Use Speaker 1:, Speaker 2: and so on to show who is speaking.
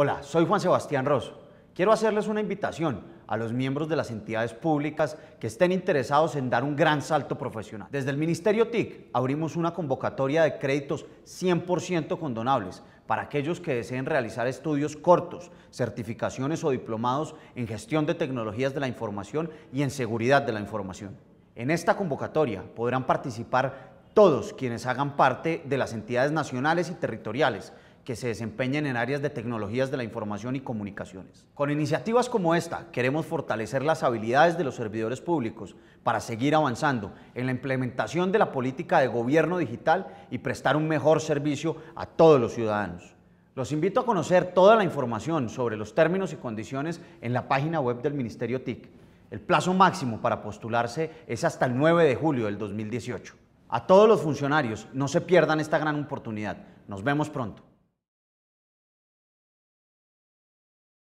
Speaker 1: Hola, soy Juan Sebastián Ross. Quiero hacerles una invitación a los miembros de las entidades públicas que estén interesados en dar un gran salto profesional. Desde el Ministerio TIC abrimos una convocatoria de créditos 100% condonables para aquellos que deseen realizar estudios cortos, certificaciones o diplomados en gestión de tecnologías de la información y en seguridad de la información. En esta convocatoria podrán participar todos quienes hagan parte de las entidades nacionales y territoriales que se desempeñen en áreas de tecnologías de la información y comunicaciones. Con iniciativas como esta, queremos fortalecer las habilidades de los servidores públicos para seguir avanzando en la implementación de la política de gobierno digital y prestar un mejor servicio a todos los ciudadanos. Los invito a conocer toda la información sobre los términos y condiciones en la página web del Ministerio TIC. El plazo máximo para postularse es hasta el 9 de julio del 2018. A todos los funcionarios, no se pierdan esta gran oportunidad. Nos vemos pronto.